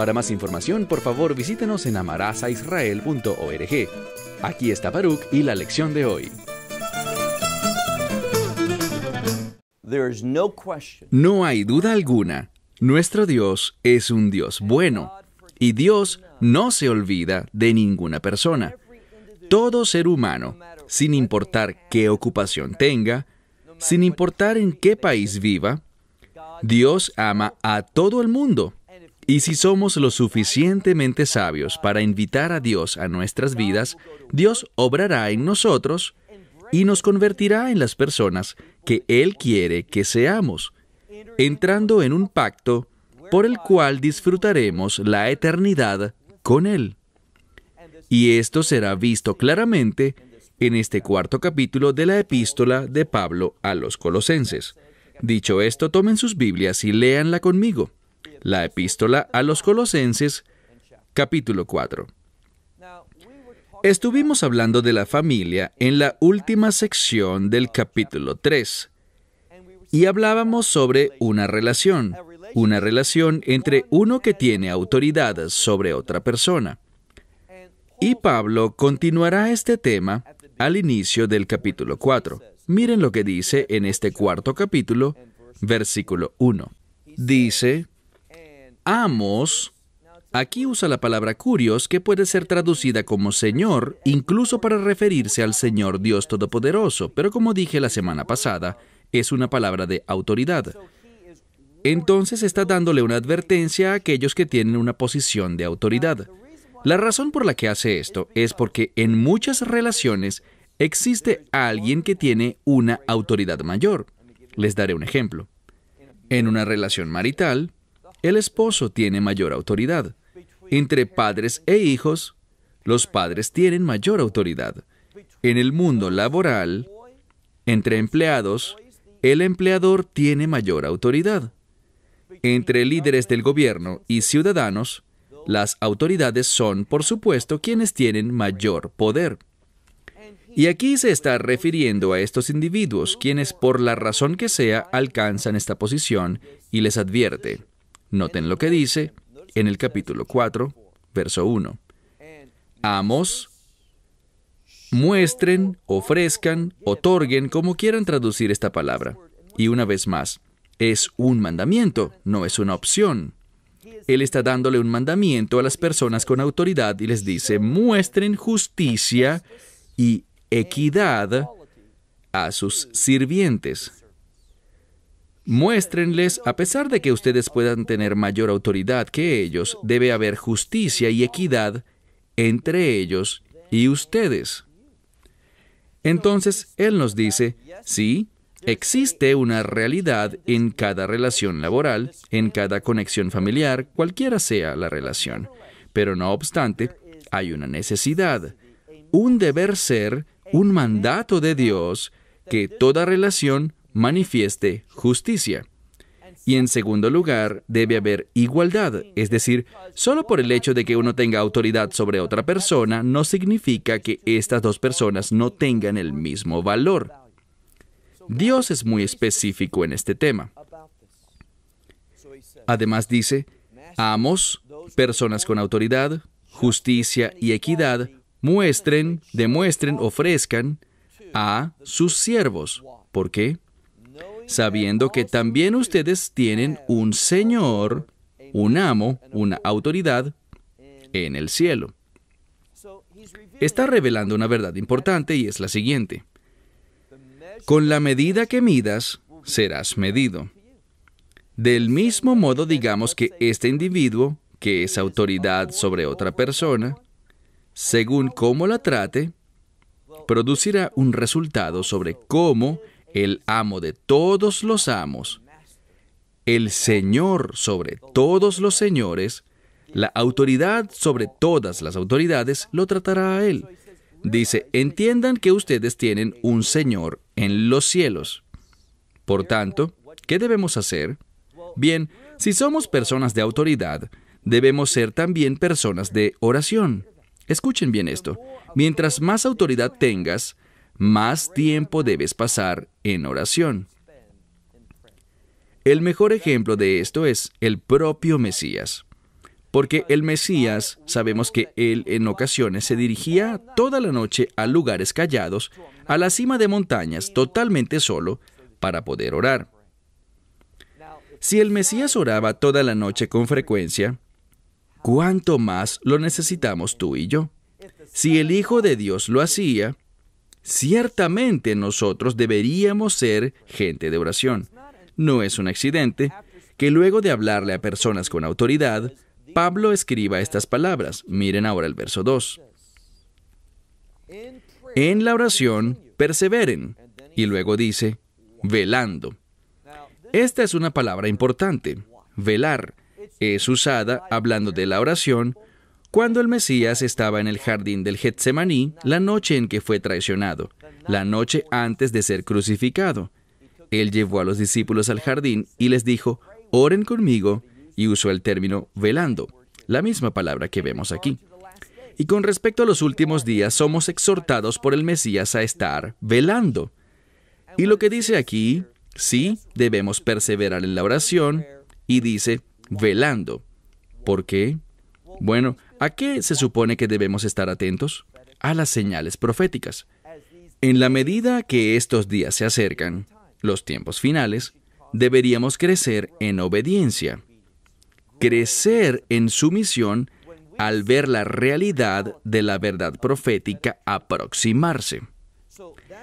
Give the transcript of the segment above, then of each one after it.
para más información, por favor, visítenos en amarazaisrael.org. Aquí está Baruch y la lección de hoy. No hay duda alguna, nuestro Dios es un Dios bueno y Dios no se olvida de ninguna persona. Todo ser humano, sin importar qué ocupación tenga, sin importar en qué país viva, Dios ama a todo el mundo y si somos lo suficientemente sabios para invitar a Dios a nuestras vidas, Dios obrará en nosotros y nos convertirá en las personas que Él quiere que seamos, entrando en un pacto por el cual disfrutaremos la eternidad con Él. Y esto será visto claramente en este cuarto capítulo de la epístola de Pablo a los colosenses. Dicho esto, tomen sus Biblias y léanla conmigo la epístola a los Colosenses capítulo 4. Estuvimos hablando de la familia en la última sección del capítulo 3 y hablábamos sobre una relación, una relación entre uno que tiene autoridad sobre otra persona. Y Pablo continuará este tema al inicio del capítulo 4. Miren lo que dice en este cuarto capítulo, versículo 1. Dice, amos, aquí usa la palabra curios que puede ser traducida como Señor, incluso para referirse al Señor Dios Todopoderoso, pero como dije la semana pasada, es una palabra de autoridad. Entonces está dándole una advertencia a aquellos que tienen una posición de autoridad. La razón por la que hace esto es porque en muchas relaciones existe alguien que tiene una autoridad mayor. Les daré un ejemplo. En una relación marital, el esposo tiene mayor autoridad. Entre padres e hijos, los padres tienen mayor autoridad. En el mundo laboral, entre empleados, el empleador tiene mayor autoridad. Entre líderes del gobierno y ciudadanos, las autoridades son, por supuesto, quienes tienen mayor poder. Y aquí se está refiriendo a estos individuos, quienes por la razón que sea alcanzan esta posición y les advierte. Noten lo que dice en el capítulo 4, verso 1. Amos, muestren, ofrezcan, otorguen, como quieran traducir esta palabra. Y una vez más, es un mandamiento, no es una opción. Él está dándole un mandamiento a las personas con autoridad y les dice, muestren justicia y equidad a sus sirvientes. Muéstrenles, a pesar de que ustedes puedan tener mayor autoridad que ellos, debe haber justicia y equidad entre ellos y ustedes. Entonces, Él nos dice, sí, existe una realidad en cada relación laboral, en cada conexión familiar, cualquiera sea la relación. Pero no obstante, hay una necesidad, un deber ser, un mandato de Dios, que toda relación manifieste justicia. Y en segundo lugar, debe haber igualdad, es decir, solo por el hecho de que uno tenga autoridad sobre otra persona no significa que estas dos personas no tengan el mismo valor. Dios es muy específico en este tema. Además dice, amos, personas con autoridad, justicia y equidad, muestren, demuestren, ofrezcan a sus siervos. ¿Por qué? sabiendo que también ustedes tienen un Señor, un amo, una autoridad en el cielo. Está revelando una verdad importante y es la siguiente. Con la medida que midas, serás medido. Del mismo modo, digamos que este individuo, que es autoridad sobre otra persona, según cómo la trate, producirá un resultado sobre cómo el amo de todos los amos, el Señor sobre todos los señores, la autoridad sobre todas las autoridades, lo tratará a él. Dice, entiendan que ustedes tienen un Señor en los cielos. Por tanto, ¿qué debemos hacer? Bien, si somos personas de autoridad, debemos ser también personas de oración. Escuchen bien esto. Mientras más autoridad tengas, más tiempo debes pasar en oración. El mejor ejemplo de esto es el propio Mesías. Porque el Mesías, sabemos que él en ocasiones se dirigía toda la noche a lugares callados, a la cima de montañas, totalmente solo, para poder orar. Si el Mesías oraba toda la noche con frecuencia, ¿cuánto más lo necesitamos tú y yo? Si el Hijo de Dios lo hacía, Ciertamente nosotros deberíamos ser gente de oración. No es un accidente que luego de hablarle a personas con autoridad, Pablo escriba estas palabras. Miren ahora el verso 2. En la oración, perseveren. Y luego dice, velando. Esta es una palabra importante. Velar es usada hablando de la oración cuando el Mesías estaba en el jardín del Getsemaní, la noche en que fue traicionado, la noche antes de ser crucificado, él llevó a los discípulos al jardín y les dijo, oren conmigo, y usó el término velando, la misma palabra que vemos aquí. Y con respecto a los últimos días, somos exhortados por el Mesías a estar velando. Y lo que dice aquí, sí, debemos perseverar en la oración, y dice, velando. ¿Por qué? Bueno, ¿A qué se supone que debemos estar atentos? A las señales proféticas. En la medida que estos días se acercan, los tiempos finales, deberíamos crecer en obediencia, crecer en sumisión al ver la realidad de la verdad profética aproximarse.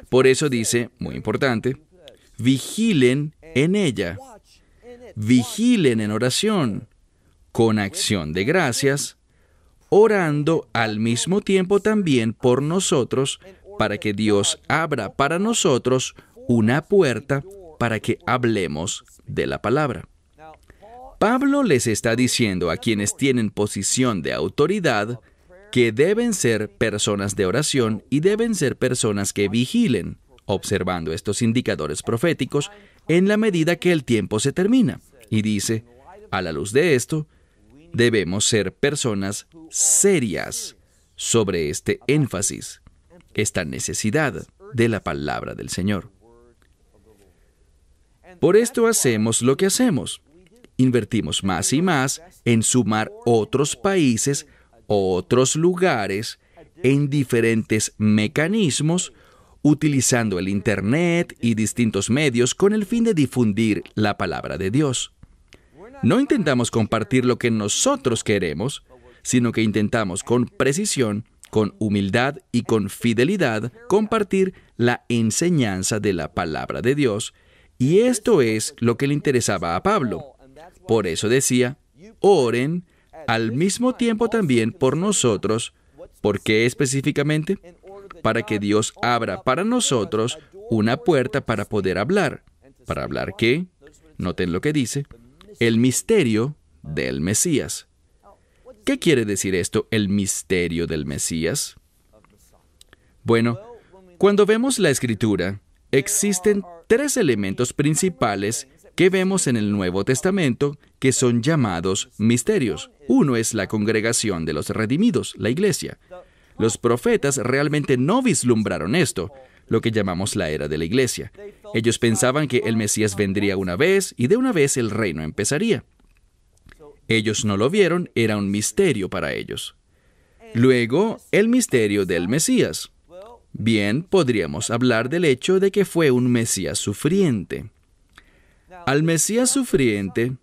Por eso dice, muy importante, vigilen en ella, vigilen en oración, con acción de gracias, orando al mismo tiempo también por nosotros, para que Dios abra para nosotros una puerta para que hablemos de la palabra. Pablo les está diciendo a quienes tienen posición de autoridad que deben ser personas de oración y deben ser personas que vigilen, observando estos indicadores proféticos en la medida que el tiempo se termina. Y dice, a la luz de esto, debemos ser personas serias sobre este énfasis, esta necesidad de la palabra del Señor. Por esto hacemos lo que hacemos. Invertimos más y más en sumar otros países, otros lugares, en diferentes mecanismos, utilizando el Internet y distintos medios con el fin de difundir la palabra de Dios. No intentamos compartir lo que nosotros queremos, sino que intentamos con precisión, con humildad y con fidelidad compartir la enseñanza de la palabra de Dios, y esto es lo que le interesaba a Pablo. Por eso decía, oren al mismo tiempo también por nosotros. ¿Por qué específicamente? Para que Dios abra para nosotros una puerta para poder hablar. ¿Para hablar qué? Noten lo que dice el misterio del Mesías. ¿Qué quiere decir esto, el misterio del Mesías? Bueno, cuando vemos la escritura, existen tres elementos principales que vemos en el Nuevo Testamento que son llamados misterios. Uno es la congregación de los redimidos, la iglesia. Los profetas realmente no vislumbraron esto, lo que llamamos la era de la iglesia. Ellos pensaban que el Mesías vendría una vez y de una vez el reino empezaría. Ellos no lo vieron, era un misterio para ellos. Luego, el misterio del Mesías. Bien, podríamos hablar del hecho de que fue un Mesías sufriente. Al Mesías sufriente,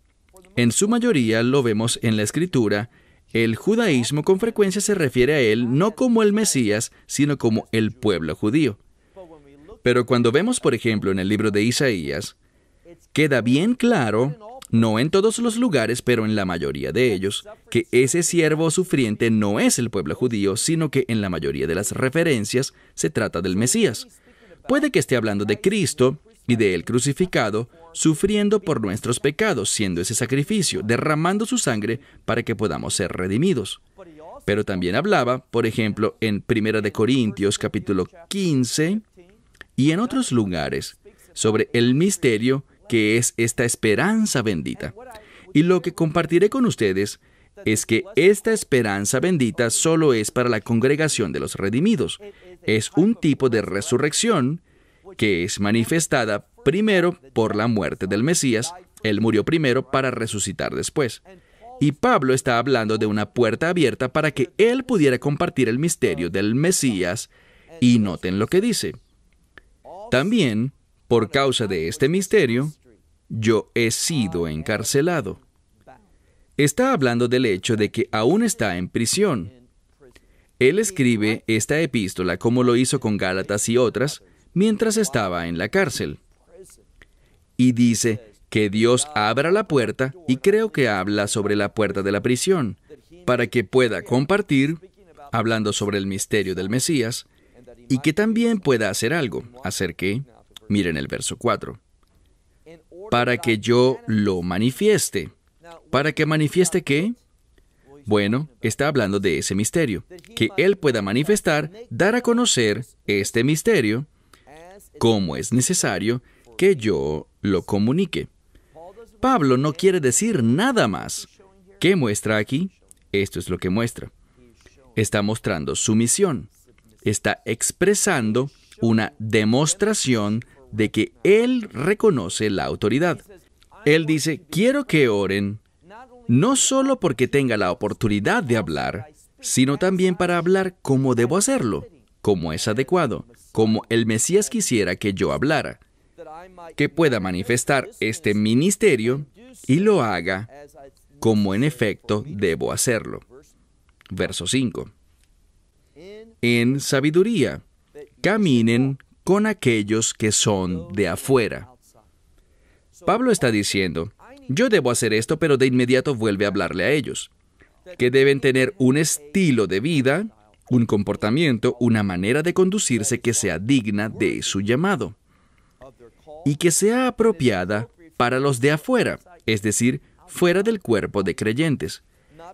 en su mayoría lo vemos en la Escritura, el judaísmo con frecuencia se refiere a él no como el Mesías, sino como el pueblo judío. Pero cuando vemos, por ejemplo, en el libro de Isaías, queda bien claro, no en todos los lugares, pero en la mayoría de ellos, que ese siervo sufriente no es el pueblo judío, sino que en la mayoría de las referencias se trata del Mesías. Puede que esté hablando de Cristo y de él crucificado, sufriendo por nuestros pecados, siendo ese sacrificio, derramando su sangre para que podamos ser redimidos. Pero también hablaba, por ejemplo, en 1 de Corintios capítulo 15, y en otros lugares sobre el misterio que es esta esperanza bendita. Y lo que compartiré con ustedes es que esta esperanza bendita solo es para la congregación de los redimidos. Es un tipo de resurrección que es manifestada primero por la muerte del Mesías. Él murió primero para resucitar después. Y Pablo está hablando de una puerta abierta para que él pudiera compartir el misterio del Mesías. Y noten lo que dice. También, por causa de este misterio, yo he sido ah, encarcelado. Está hablando del hecho de que aún está en prisión. Él escribe esta epístola como lo hizo con Gálatas y otras mientras estaba en la cárcel. Y dice que Dios abra la puerta y creo que habla sobre la puerta de la prisión para que pueda compartir, hablando sobre el misterio del Mesías, y que también pueda hacer algo. ¿Hacer qué? Miren el verso 4. Para que yo lo manifieste. ¿Para que manifieste qué? Bueno, está hablando de ese misterio. Que Él pueda manifestar, dar a conocer este misterio, como es necesario que yo lo comunique. Pablo no quiere decir nada más. ¿Qué muestra aquí? Esto es lo que muestra. Está mostrando su misión está expresando una demostración de que Él reconoce la autoridad. Él dice, quiero que oren, no solo porque tenga la oportunidad de hablar, sino también para hablar como debo hacerlo, como es adecuado, como el Mesías quisiera que yo hablara, que pueda manifestar este ministerio y lo haga como en efecto debo hacerlo. Verso 5 en sabiduría. Caminen con aquellos que son de afuera. Pablo está diciendo, yo debo hacer esto, pero de inmediato vuelve a hablarle a ellos, que deben tener un estilo de vida, un comportamiento, una manera de conducirse que sea digna de su llamado y que sea apropiada para los de afuera, es decir, fuera del cuerpo de creyentes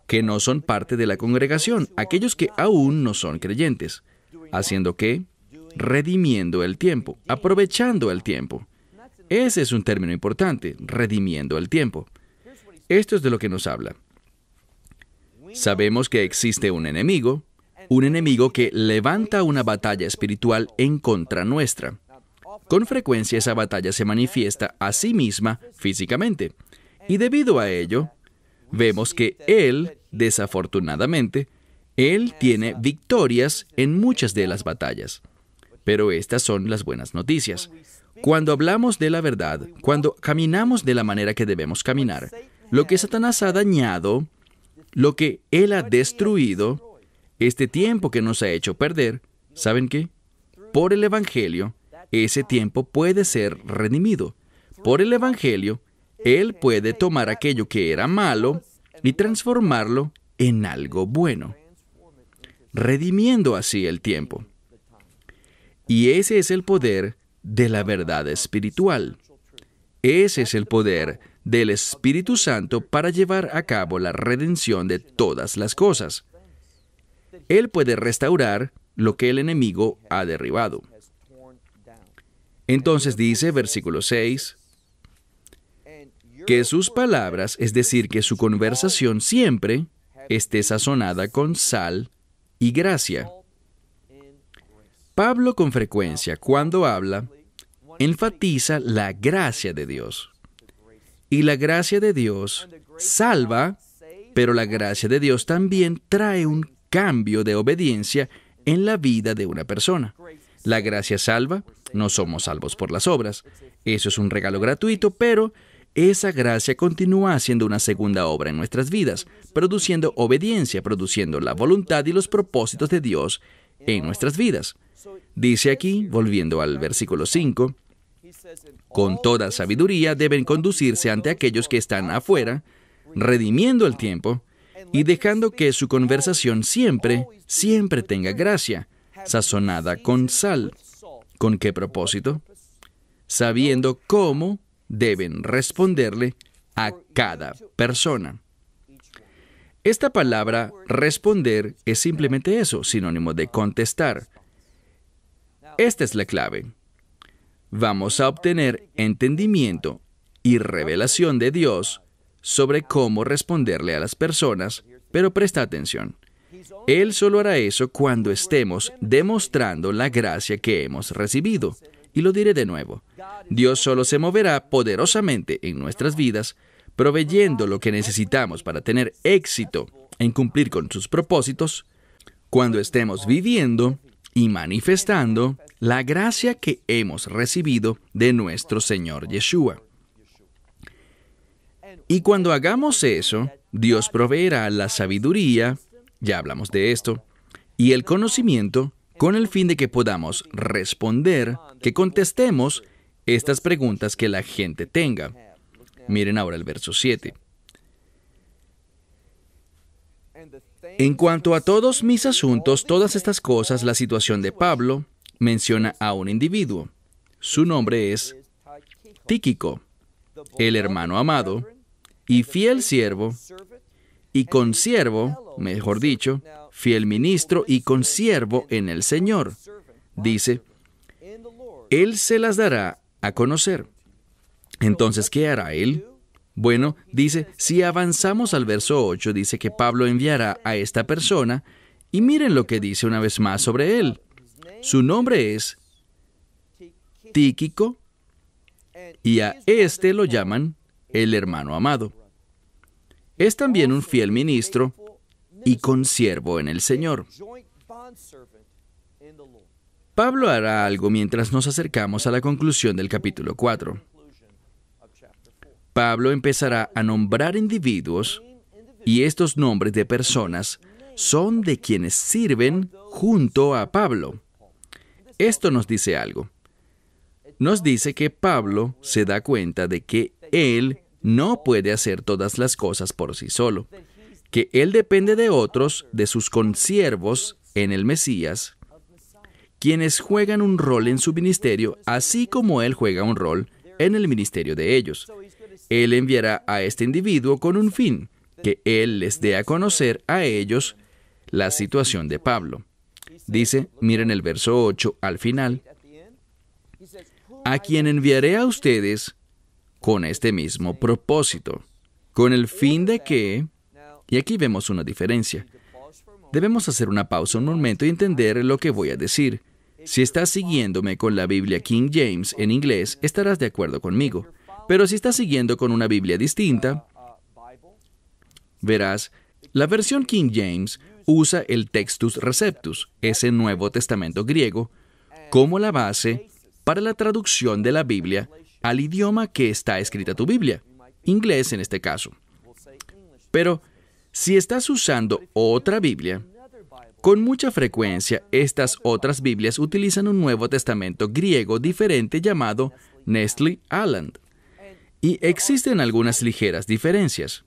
que no son parte de la congregación, aquellos que aún no son creyentes, haciendo que redimiendo el tiempo, aprovechando el tiempo. Ese es un término importante, redimiendo el tiempo. Esto es de lo que nos habla. Sabemos que existe un enemigo, un enemigo que levanta una batalla espiritual en contra nuestra. Con frecuencia esa batalla se manifiesta a sí misma físicamente, y debido a ello, vemos que él, desafortunadamente, él tiene victorias en muchas de las batallas. Pero estas son las buenas noticias. Cuando hablamos de la verdad, cuando caminamos de la manera que debemos caminar, lo que Satanás ha dañado, lo que él ha destruido, este tiempo que nos ha hecho perder, ¿saben qué? Por el Evangelio, ese tiempo puede ser redimido. Por el Evangelio, él puede tomar aquello que era malo y transformarlo en algo bueno, redimiendo así el tiempo. Y ese es el poder de la verdad espiritual. Ese es el poder del Espíritu Santo para llevar a cabo la redención de todas las cosas. Él puede restaurar lo que el enemigo ha derribado. Entonces dice versículo 6, que sus palabras, es decir, que su conversación siempre esté sazonada con sal y gracia. Pablo con frecuencia, cuando habla, enfatiza la gracia de Dios. Y la gracia de Dios salva, pero la gracia de Dios también trae un cambio de obediencia en la vida de una persona. La gracia salva, no somos salvos por las obras. Eso es un regalo gratuito, pero esa gracia continúa haciendo una segunda obra en nuestras vidas, produciendo obediencia, produciendo la voluntad y los propósitos de Dios en nuestras vidas. Dice aquí, volviendo al versículo 5, con toda sabiduría deben conducirse ante aquellos que están afuera, redimiendo el tiempo y dejando que su conversación siempre, siempre tenga gracia, sazonada con sal. ¿Con qué propósito? Sabiendo cómo deben responderle a cada persona. Esta palabra responder es simplemente eso, sinónimo de contestar. Esta es la clave. Vamos a obtener entendimiento y revelación de Dios sobre cómo responderle a las personas, pero presta atención. Él solo hará eso cuando estemos demostrando la gracia que hemos recibido. Y lo diré de nuevo, Dios solo se moverá poderosamente en nuestras vidas, proveyendo lo que necesitamos para tener éxito en cumplir con sus propósitos, cuando estemos viviendo y manifestando la gracia que hemos recibido de nuestro Señor Yeshua. Y cuando hagamos eso, Dios proveerá la sabiduría, ya hablamos de esto, y el conocimiento con el fin de que podamos responder, que contestemos estas preguntas que la gente tenga. Miren ahora el verso 7. En cuanto a todos mis asuntos, todas estas cosas, la situación de Pablo menciona a un individuo. Su nombre es Tíquico, el hermano amado y fiel siervo y consiervo, mejor dicho, fiel ministro y consiervo en el Señor. Dice, Él se las dará a conocer. Entonces, ¿qué hará Él? Bueno, dice, si avanzamos al verso 8, dice que Pablo enviará a esta persona, y miren lo que dice una vez más sobre él. Su nombre es Tíquico, y a este lo llaman el hermano amado. Es también un fiel ministro y consiervo en el Señor. Pablo hará algo mientras nos acercamos a la conclusión del capítulo 4. Pablo empezará a nombrar individuos y estos nombres de personas son de quienes sirven junto a Pablo. Esto nos dice algo. Nos dice que Pablo se da cuenta de que él no puede hacer todas las cosas por sí solo, que él depende de otros, de sus consiervos en el Mesías, quienes juegan un rol en su ministerio, así como él juega un rol en el ministerio de ellos. Él enviará a este individuo con un fin, que él les dé a conocer a ellos la situación de Pablo. Dice, miren el verso 8 al final, a quien enviaré a ustedes con este mismo propósito, con el fin de que, y aquí vemos una diferencia, debemos hacer una pausa un momento y entender lo que voy a decir. Si estás siguiéndome con la Biblia King James en inglés, estarás de acuerdo conmigo. Pero si estás siguiendo con una Biblia distinta, verás, la versión King James usa el Textus Receptus, ese Nuevo Testamento griego, como la base para la traducción de la Biblia al idioma que está escrita tu Biblia, inglés en este caso. Pero si estás usando otra Biblia, con mucha frecuencia estas otras Biblias utilizan un Nuevo Testamento griego diferente llamado Nestle aland Y existen algunas ligeras diferencias.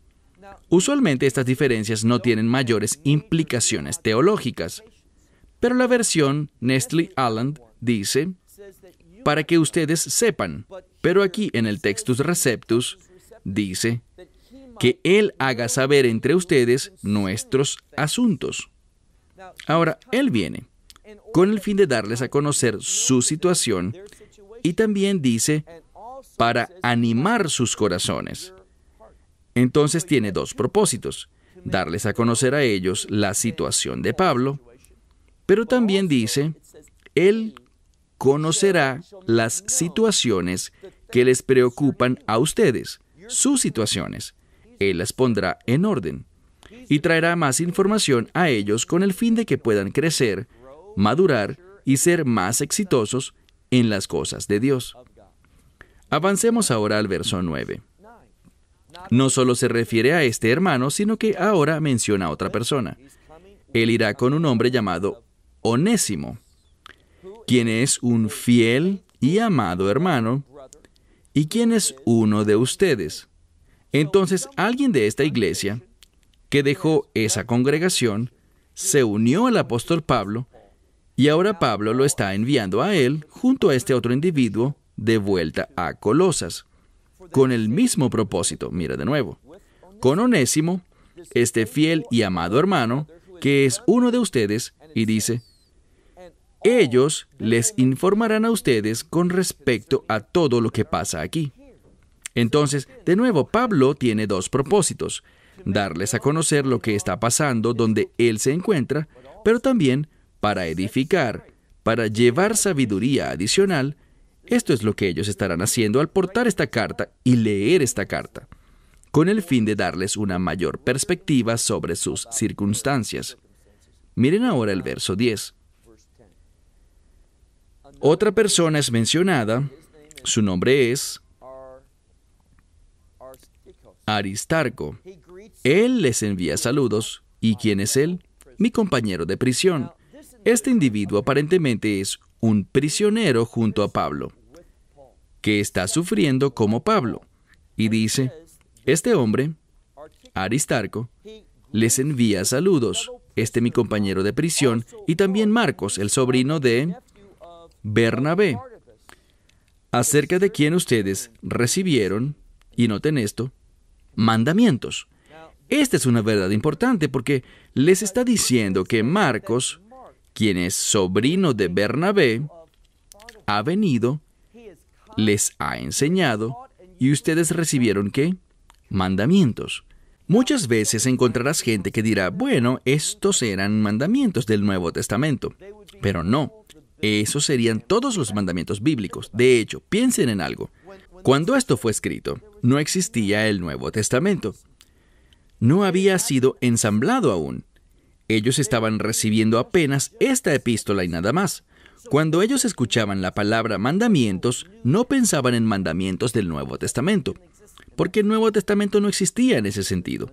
Usualmente estas diferencias no tienen mayores implicaciones teológicas, pero la versión Nestle aland dice, para que ustedes sepan, pero aquí en el Textus Receptus dice que Él haga saber entre ustedes nuestros asuntos. Ahora, Él viene con el fin de darles a conocer su situación y también dice para animar sus corazones. Entonces tiene dos propósitos, darles a conocer a ellos la situación de Pablo, pero también dice, Él conocerá las situaciones que les preocupan a ustedes, sus situaciones. Él las pondrá en orden y traerá más información a ellos con el fin de que puedan crecer, madurar y ser más exitosos en las cosas de Dios. Avancemos ahora al verso 9. No solo se refiere a este hermano, sino que ahora menciona a otra persona. Él irá con un hombre llamado Onésimo quien es un fiel y amado hermano, y quien es uno de ustedes. Entonces alguien de esta iglesia, que dejó esa congregación, se unió al apóstol Pablo, y ahora Pablo lo está enviando a él, junto a este otro individuo, de vuelta a Colosas, con el mismo propósito, mira de nuevo, con Onésimo, este fiel y amado hermano, que es uno de ustedes, y dice, ellos les informarán a ustedes con respecto a todo lo que pasa aquí. Entonces, de nuevo, Pablo tiene dos propósitos. Darles a conocer lo que está pasando donde él se encuentra, pero también para edificar, para llevar sabiduría adicional. Esto es lo que ellos estarán haciendo al portar esta carta y leer esta carta, con el fin de darles una mayor perspectiva sobre sus circunstancias. Miren ahora el verso 10. Otra persona es mencionada, su nombre es Aristarco. Él les envía saludos. ¿Y quién es él? Mi compañero de prisión. Este individuo aparentemente es un prisionero junto a Pablo, que está sufriendo como Pablo. Y dice, este hombre, Aristarco, les envía saludos. Este mi compañero de prisión y también Marcos, el sobrino de Bernabé, acerca de quien ustedes recibieron, y noten esto, mandamientos. Esta es una verdad importante porque les está diciendo que Marcos, quien es sobrino de Bernabé, ha venido, les ha enseñado, y ustedes recibieron qué? Mandamientos. Muchas veces encontrarás gente que dirá, bueno, estos eran mandamientos del Nuevo Testamento, pero no. Esos serían todos los mandamientos bíblicos. De hecho, piensen en algo. Cuando esto fue escrito, no existía el Nuevo Testamento. No había sido ensamblado aún. Ellos estaban recibiendo apenas esta epístola y nada más. Cuando ellos escuchaban la palabra mandamientos, no pensaban en mandamientos del Nuevo Testamento, porque el Nuevo Testamento no existía en ese sentido.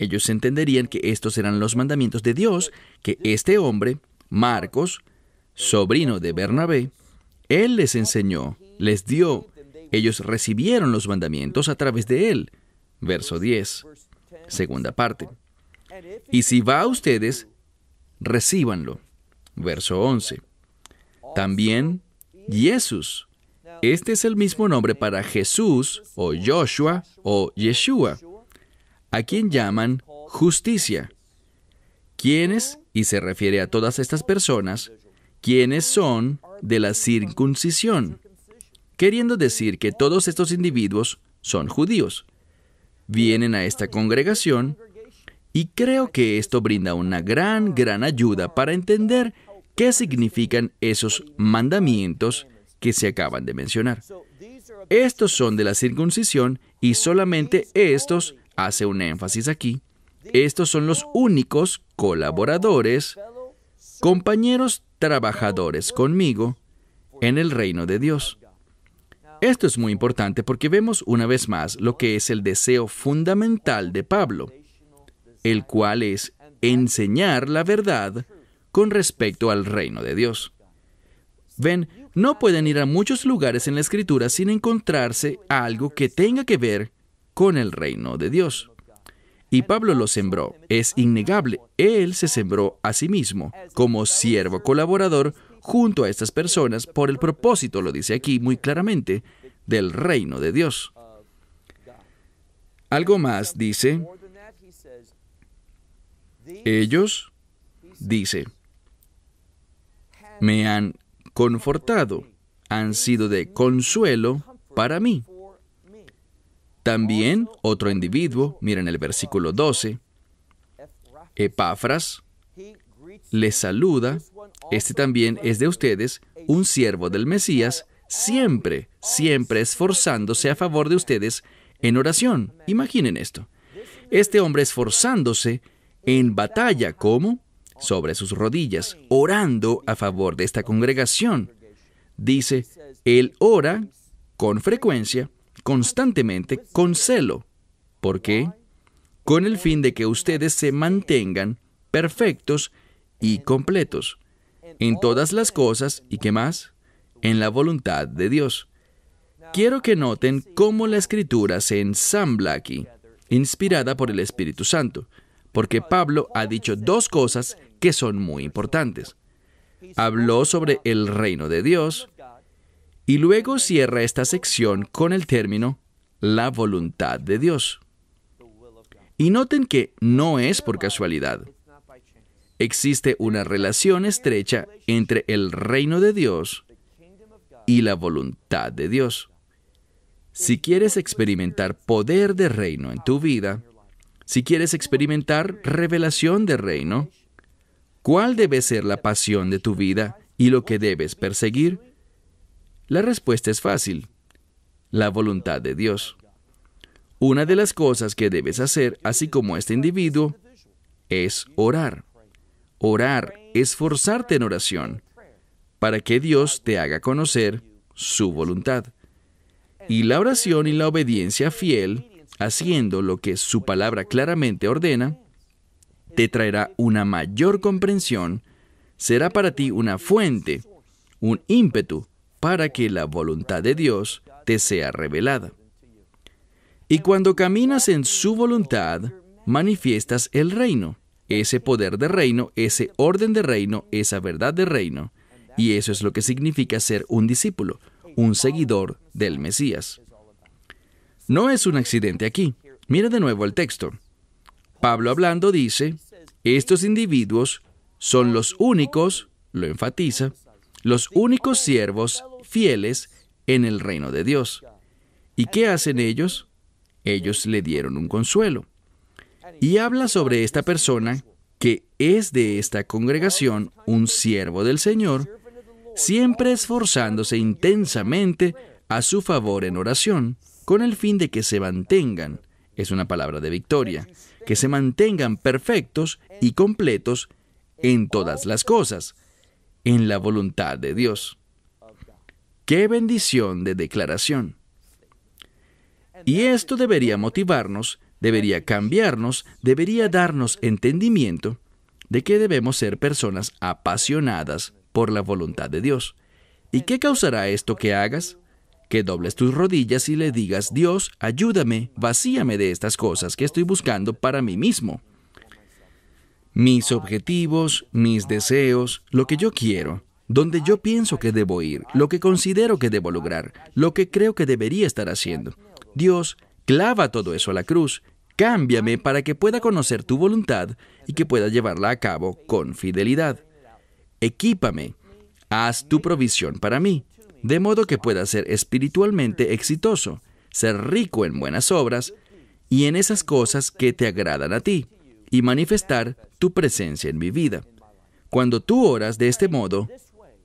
Ellos entenderían que estos eran los mandamientos de Dios que este hombre, Marcos, sobrino de Bernabé, él les enseñó, les dio, ellos recibieron los mandamientos a través de él. Verso 10, segunda parte. Y si va a ustedes, recíbanlo. Verso 11. También Jesús. Este es el mismo nombre para Jesús o Joshua o Yeshua, a quien llaman justicia. Quienes, y se refiere a todas estas personas, quienes son de la circuncisión, queriendo decir que todos estos individuos son judíos. Vienen a esta congregación y creo que esto brinda una gran, gran ayuda para entender qué significan esos mandamientos que se acaban de mencionar. Estos son de la circuncisión y solamente estos, hace un énfasis aquí, estos son los únicos colaboradores, compañeros trabajadores conmigo en el reino de Dios. Esto es muy importante porque vemos una vez más lo que es el deseo fundamental de Pablo, el cual es enseñar la verdad con respecto al reino de Dios. Ven, no pueden ir a muchos lugares en la escritura sin encontrarse algo que tenga que ver con el reino de Dios. Y Pablo lo sembró. Es innegable, él se sembró a sí mismo, como siervo colaborador junto a estas personas por el propósito, lo dice aquí muy claramente, del reino de Dios. Algo más dice, ellos, dice, me han confortado, han sido de consuelo para mí. También otro individuo, miren el versículo 12, Epáfras les saluda, este también es de ustedes, un siervo del Mesías, siempre, siempre esforzándose a favor de ustedes en oración. Imaginen esto. Este hombre esforzándose en batalla, ¿cómo? Sobre sus rodillas, orando a favor de esta congregación. Dice, él ora con frecuencia constantemente con celo. ¿Por qué? Con el fin de que ustedes se mantengan perfectos y completos en todas las cosas y qué más, en la voluntad de Dios. Quiero que noten cómo la escritura se ensambla aquí, inspirada por el Espíritu Santo, porque Pablo ha dicho dos cosas que son muy importantes. Habló sobre el reino de Dios y luego cierra esta sección con el término la voluntad de Dios. Y noten que no es por casualidad. Existe una relación estrecha entre el reino de Dios y la voluntad de Dios. Si quieres experimentar poder de reino en tu vida, si quieres experimentar revelación de reino, ¿cuál debe ser la pasión de tu vida y lo que debes perseguir? La respuesta es fácil, la voluntad de Dios. Una de las cosas que debes hacer, así como este individuo, es orar. Orar, esforzarte en oración, para que Dios te haga conocer su voluntad. Y la oración y la obediencia fiel, haciendo lo que su palabra claramente ordena, te traerá una mayor comprensión, será para ti una fuente, un ímpetu para que la voluntad de Dios te sea revelada. Y cuando caminas en su voluntad, manifiestas el reino, ese poder de reino, ese orden de reino, esa verdad de reino. Y eso es lo que significa ser un discípulo, un seguidor del Mesías. No es un accidente aquí. Mira de nuevo el texto. Pablo hablando dice, estos individuos son los únicos, lo enfatiza, los únicos siervos fieles en el reino de Dios. ¿Y qué hacen ellos? Ellos le dieron un consuelo. Y habla sobre esta persona que es de esta congregación un siervo del Señor, siempre esforzándose intensamente a su favor en oración, con el fin de que se mantengan, es una palabra de victoria, que se mantengan perfectos y completos en todas las cosas, en la voluntad de Dios. Qué bendición de declaración. Y esto debería motivarnos, debería cambiarnos, debería darnos entendimiento de que debemos ser personas apasionadas por la voluntad de Dios. ¿Y qué causará esto que hagas? Que dobles tus rodillas y le digas, Dios, ayúdame, vacíame de estas cosas que estoy buscando para mí mismo. Mis objetivos, mis deseos, lo que yo quiero, donde yo pienso que debo ir, lo que considero que debo lograr, lo que creo que debería estar haciendo. Dios, clava todo eso a la cruz, cámbiame para que pueda conocer tu voluntad y que pueda llevarla a cabo con fidelidad. Equípame, haz tu provisión para mí, de modo que pueda ser espiritualmente exitoso, ser rico en buenas obras y en esas cosas que te agradan a ti, y manifestar tu presencia en mi vida. Cuando tú oras de este modo,